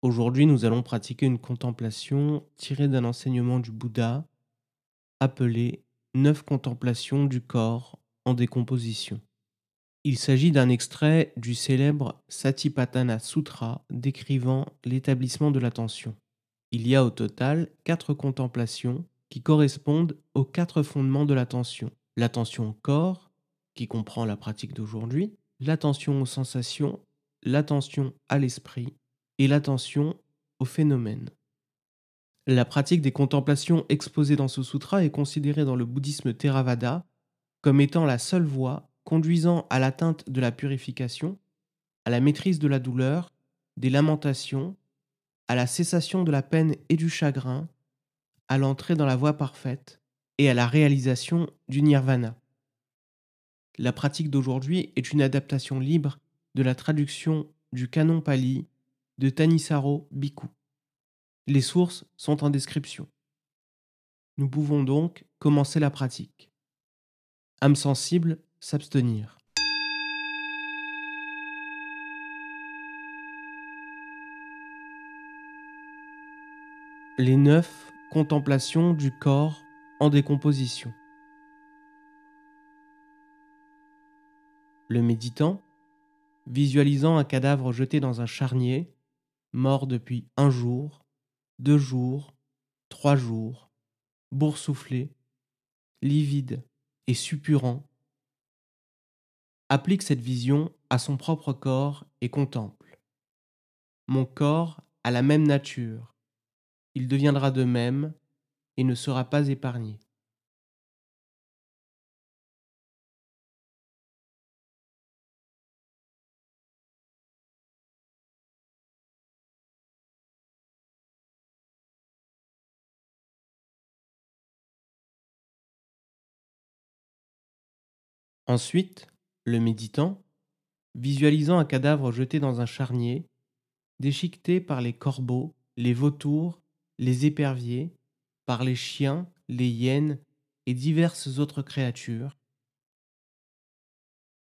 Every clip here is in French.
Aujourd'hui, nous allons pratiquer une contemplation tirée d'un enseignement du Bouddha appelé Neuf contemplations du corps en décomposition. Il s'agit d'un extrait du célèbre Satipatthana Sutra décrivant l'établissement de l'attention. Il y a au total quatre contemplations qui correspondent aux quatre fondements de l'attention. L'attention au corps, qui comprend la pratique d'aujourd'hui, l'attention aux sensations, l'attention à l'esprit et l'attention au phénomène. La pratique des contemplations exposées dans ce sutra est considérée dans le bouddhisme Theravada comme étant la seule voie conduisant à l'atteinte de la purification, à la maîtrise de la douleur, des lamentations, à la cessation de la peine et du chagrin, à l'entrée dans la voie parfaite et à la réalisation du nirvana. La pratique d'aujourd'hui est une adaptation libre de la traduction du canon pali de Tanisaro Biku. Les sources sont en description. Nous pouvons donc commencer la pratique. Âme sensible, s'abstenir. Les neuf contemplations du corps en décomposition. Le méditant, visualisant un cadavre jeté dans un charnier, mort depuis un jour, deux jours, trois jours, boursouflé, livide et suppurant, applique cette vision à son propre corps et contemple. Mon corps a la même nature, il deviendra de même et ne sera pas épargné. Ensuite, le méditant, visualisant un cadavre jeté dans un charnier, déchiqueté par les corbeaux, les vautours, les éperviers, par les chiens, les hyènes et diverses autres créatures,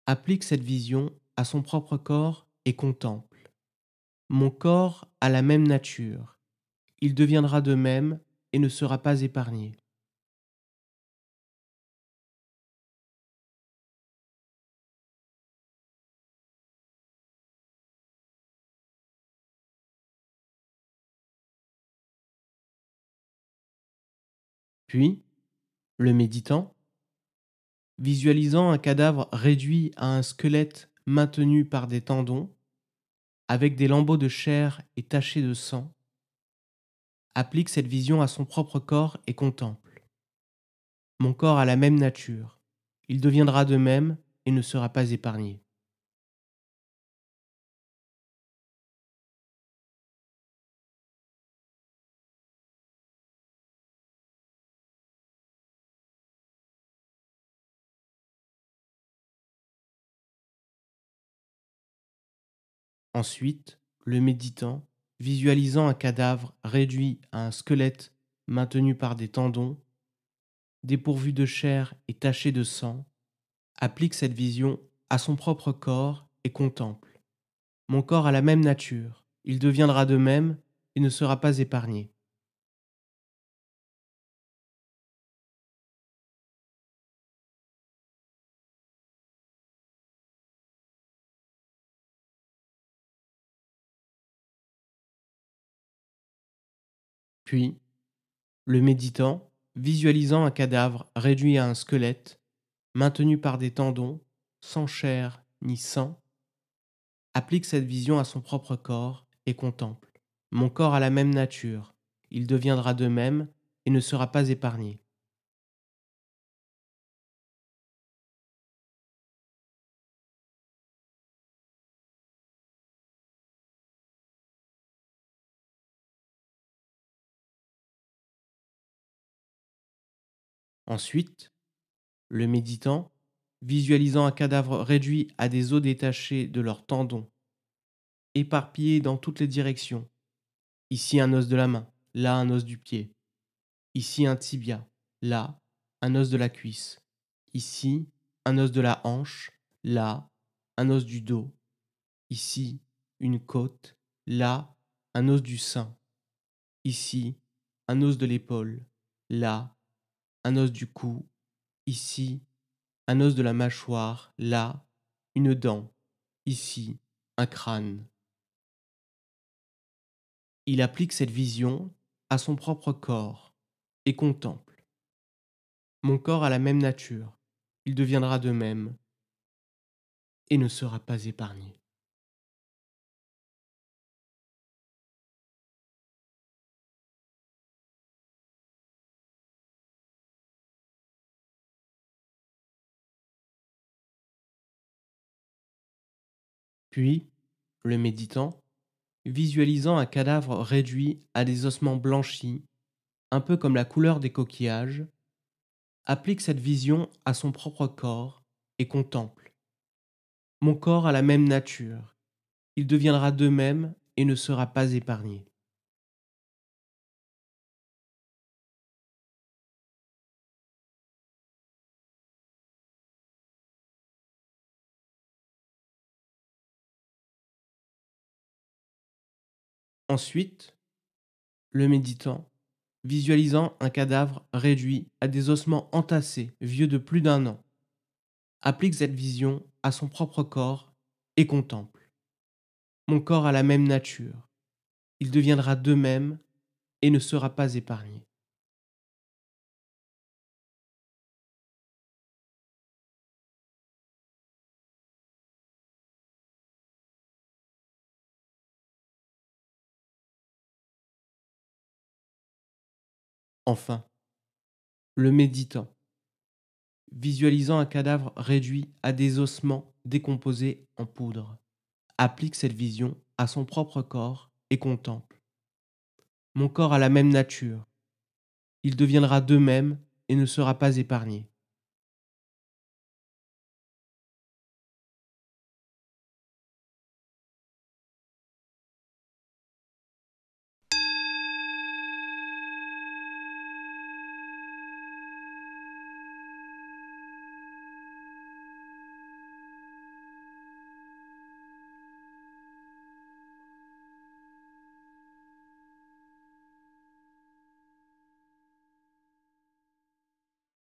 applique cette vision à son propre corps et contemple. Mon corps a la même nature. Il deviendra de même et ne sera pas épargné. Puis, le méditant, visualisant un cadavre réduit à un squelette maintenu par des tendons, avec des lambeaux de chair et tachés de sang, applique cette vision à son propre corps et contemple. Mon corps a la même nature, il deviendra de même et ne sera pas épargné. Ensuite, le méditant, visualisant un cadavre réduit à un squelette maintenu par des tendons, dépourvu de chair et taché de sang, applique cette vision à son propre corps et contemple. Mon corps a la même nature, il deviendra de même et ne sera pas épargné. Puis, le méditant, visualisant un cadavre réduit à un squelette, maintenu par des tendons, sans chair ni sang, applique cette vision à son propre corps et contemple. Mon corps a la même nature, il deviendra de même et ne sera pas épargné. Ensuite, le méditant, visualisant un cadavre réduit à des os détachés de leurs tendons, éparpillés dans toutes les directions, ici un os de la main, là un os du pied, ici un tibia, là un os de la cuisse, ici un os de la hanche, là un os du dos, ici une côte, là un os du sein, ici un os de l'épaule, là un os du cou, ici, un os de la mâchoire, là, une dent, ici, un crâne. Il applique cette vision à son propre corps et contemple. Mon corps a la même nature, il deviendra de même et ne sera pas épargné. Puis, le méditant, visualisant un cadavre réduit à des ossements blanchis, un peu comme la couleur des coquillages, applique cette vision à son propre corps et contemple. Mon corps a la même nature, il deviendra de même et ne sera pas épargné. Ensuite, le méditant, visualisant un cadavre réduit à des ossements entassés, vieux de plus d'un an, applique cette vision à son propre corps et contemple. Mon corps a la même nature. Il deviendra de même et ne sera pas épargné. enfin, le méditant, visualisant un cadavre réduit à des ossements décomposés en poudre, applique cette vision à son propre corps et contemple. Mon corps a la même nature. Il deviendra de même et ne sera pas épargné.